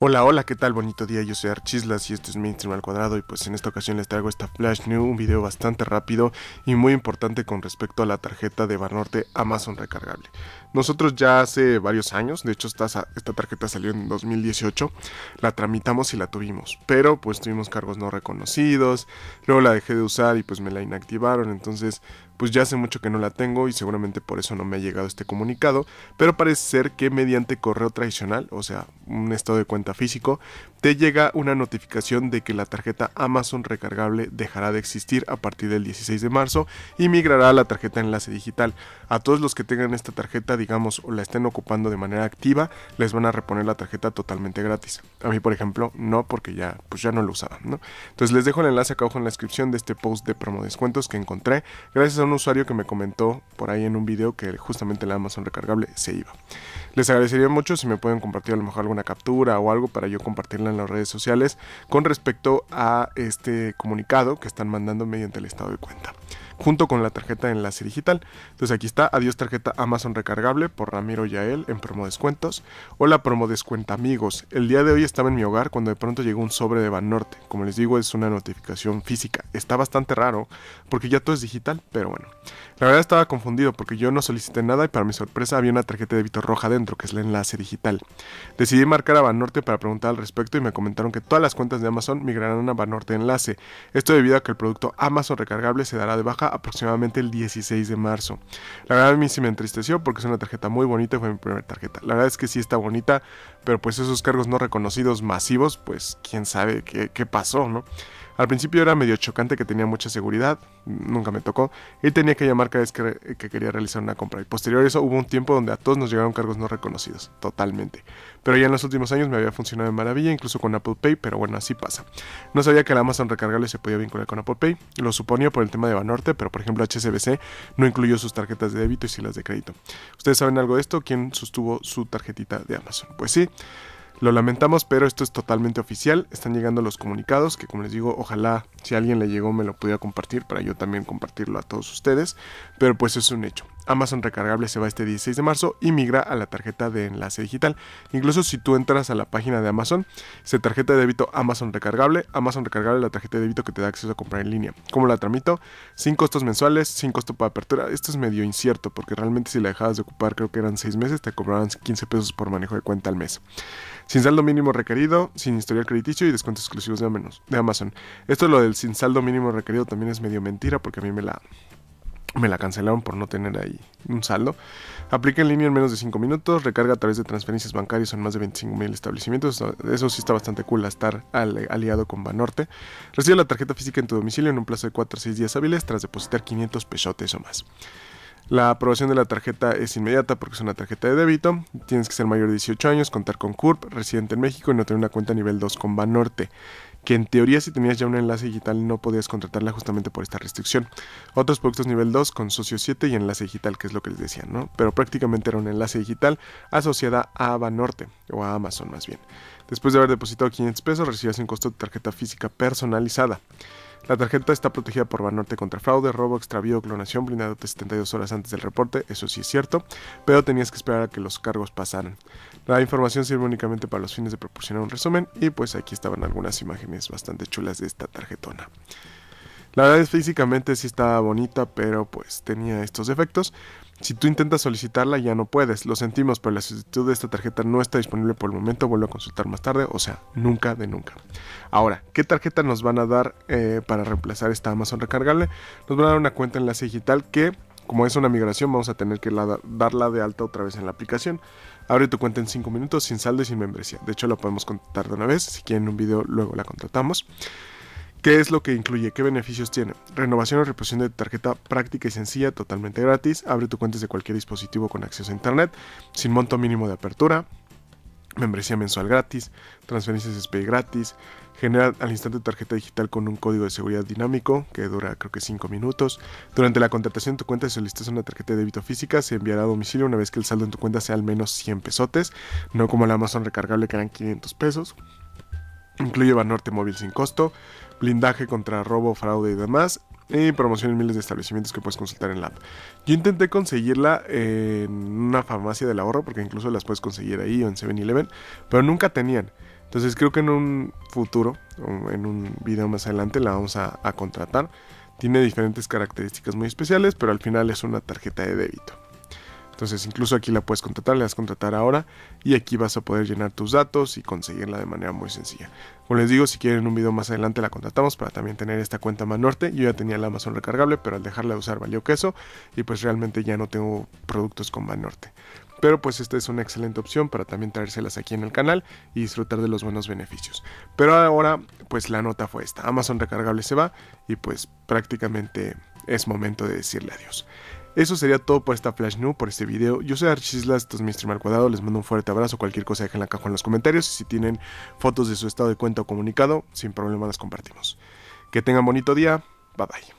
Hola, hola, ¿qué tal? Bonito día, yo soy Archislas y esto es Mainstream al cuadrado y pues en esta ocasión les traigo esta Flash New, un video bastante rápido y muy importante con respecto a la tarjeta de Banorte Amazon recargable. Nosotros ya hace varios años, de hecho esta, esta tarjeta salió en 2018, la tramitamos y la tuvimos, pero pues tuvimos cargos no reconocidos, luego la dejé de usar y pues me la inactivaron, entonces pues ya hace mucho que no la tengo y seguramente por eso no me ha llegado este comunicado, pero parece ser que mediante correo tradicional, o sea, un estado de cuenta físico, te llega una notificación de que la tarjeta Amazon recargable dejará de existir a partir del 16 de marzo y migrará a la tarjeta enlace digital. A todos los que tengan esta tarjeta, digamos, o la estén ocupando de manera activa, les van a reponer la tarjeta totalmente gratis. A mí, por ejemplo, no, porque ya, pues ya no lo usaba, ¿no? Entonces les dejo el enlace acá abajo en la descripción de este post de promo descuentos que encontré. Gracias a un usuario que me comentó por ahí en un video que justamente la Amazon recargable se iba. Les agradecería mucho si me pueden compartir a lo mejor alguna captura o algo para yo compartirla en las redes sociales con respecto a este comunicado que están mandando mediante el estado de cuenta junto con la tarjeta de enlace digital. Entonces aquí está, adiós tarjeta Amazon recargable por Ramiro Yael en promo descuentos. Hola promo descuenta amigos, el día de hoy estaba en mi hogar cuando de pronto llegó un sobre de Banorte. Como les digo es una notificación física, está bastante raro porque ya todo es digital, pero bueno. La verdad estaba confundido porque yo no solicité nada y para mi sorpresa había una tarjeta de débito roja dentro que es la enlace digital. Decidí marcar a Banorte para preguntar al respecto y me comentaron que todas las cuentas de Amazon migrarán a Banorte enlace. Esto debido a que el producto Amazon recargable se dará de baja aproximadamente el 16 de marzo. La verdad a mí se me entristeció porque es una tarjeta muy bonita, fue mi primera tarjeta. La verdad es que sí está bonita, pero pues esos cargos no reconocidos masivos, pues quién sabe qué, pasó, ¿no? Al principio era medio chocante que tenía mucha seguridad, nunca me tocó, y tenía que llamar cada vez que, quería realizar una compra. Y posterior a eso hubo un tiempo donde a todos nos llegaron cargos no reconocidos, totalmente. Pero ya en los últimos años me había funcionado de maravilla, incluso con Apple Pay, pero bueno, así pasa. No sabía que la Amazon recargable se podía vincular con Apple Pay, lo suponía por el tema de Banorte, pero por ejemplo HSBC no incluyó sus tarjetas de débito y sí las de crédito. ¿Ustedes saben algo de esto? ¿Quién sostuvo su tarjetita de Amazon? Pues sí, lo lamentamos, pero esto es totalmente oficial. Están llegando los comunicados, que como les digo, ojalá si alguien le llegó me lo pudiera compartir para yo también compartirlo a todos ustedes. Pero pues es un hecho. Amazon Recargable se va este 16 de marzo y migra a la tarjeta de enlace digital. Incluso si tú entras a la página de Amazon, se tarjeta de débito Amazon Recargable, Amazon Recargable la tarjeta de débito que te da acceso a comprar en línea. ¿Cómo la tramito? Sin costos mensuales, sin costo para apertura. Esto es medio incierto porque realmente si la dejabas de ocupar creo que eran 6 meses, te cobraban 15 pesos por manejo de cuenta al mes. Sin saldo mínimo requerido, sin historial crediticio y descuentos exclusivos de Amazon. Esto lo del sin saldo mínimo requerido también es medio mentira porque a mí me la me la cancelaron por no tener ahí un saldo. Aplica en línea en menos de 5 minutos, recarga a través de transferencias bancarias en más de 25.000 establecimientos. Eso sí está bastante cool, estar aliado con Banorte. Recibe la tarjeta física en tu domicilio en un plazo de 4 a 6 días hábiles tras depositar 500 pesos, o más. La aprobación de la tarjeta es inmediata porque es una tarjeta de débito. Tienes que ser mayor de 18 años, contar con CURP, residente en México y no tener una cuenta nivel 2 con Banorte que en teoría si tenías ya un enlace digital no podías contratarla justamente por esta restricción. Otros productos nivel 2 con socio 7 y enlace digital, que es lo que les decía, ¿no? Pero prácticamente era un enlace digital asociada a Avanorte o a Amazon más bien. Después de haber depositado 500 pesos recibías un costo de tarjeta física personalizada. La tarjeta está protegida por Banorte contra fraude, robo, extravío, clonación, blindadote 72 horas antes del reporte, eso sí es cierto, pero tenías que esperar a que los cargos pasaran. La información sirve únicamente para los fines de proporcionar un resumen y pues aquí estaban algunas imágenes bastante chulas de esta tarjetona. La verdad es físicamente sí estaba bonita, pero pues tenía estos defectos. Si tú intentas solicitarla ya no puedes, lo sentimos, pero la solicitud de esta tarjeta no está disponible por el momento, vuelvo a consultar más tarde, o sea, nunca de nunca. Ahora, ¿qué tarjeta nos van a dar eh, para reemplazar esta Amazon recargable? Nos van a dar una cuenta enlace digital que, como es una migración, vamos a tener que darla de alta otra vez en la aplicación. Abre tu cuenta en 5 minutos sin saldo y sin membresía. De hecho, la podemos contratar de una vez, si quieren un video luego la contratamos. ¿Qué es lo que incluye? ¿Qué beneficios tiene? Renovación o reposición de tarjeta práctica y sencilla, totalmente gratis. Abre tu cuenta desde cualquier dispositivo con acceso a internet, sin monto mínimo de apertura. Membresía mensual gratis, transferencias SPI gratis, genera al instante tarjeta digital con un código de seguridad dinámico que dura creo que 5 minutos. Durante la contratación de tu cuenta si solicitas una tarjeta de débito física, se enviará a domicilio una vez que el saldo en tu cuenta sea al menos 100 pesos. no como la Amazon recargable que eran 500 pesos. Incluye Banorte móvil sin costo, blindaje contra robo, fraude y demás, y promoción en miles de establecimientos que puedes consultar en la app. Yo intenté conseguirla en una farmacia del ahorro, porque incluso las puedes conseguir ahí o en 7-Eleven, pero nunca tenían. Entonces creo que en un futuro, en un video más adelante, la vamos a contratar. Tiene diferentes características muy especiales, pero al final es una tarjeta de débito. Entonces incluso aquí la puedes contratar, le das contratar ahora y aquí vas a poder llenar tus datos y conseguirla de manera muy sencilla. Como les digo, si quieren un video más adelante la contratamos para también tener esta cuenta más norte. Yo ya tenía la Amazon recargable, pero al dejarla de usar valió queso y pues realmente ya no tengo productos con Manorte norte. Pero pues esta es una excelente opción para también traérselas aquí en el canal y disfrutar de los buenos beneficios. Pero ahora pues la nota fue esta. Amazon recargable se va y pues prácticamente es momento de decirle adiós. Eso sería todo por esta Flash New, por este video. Yo soy Archislas, esto es mi stream al cuadrado. Les mando un fuerte abrazo. Cualquier cosa dejen en la caja en los comentarios. Y si tienen fotos de su estado de cuenta o comunicado, sin problema las compartimos. Que tengan bonito día. Bye bye.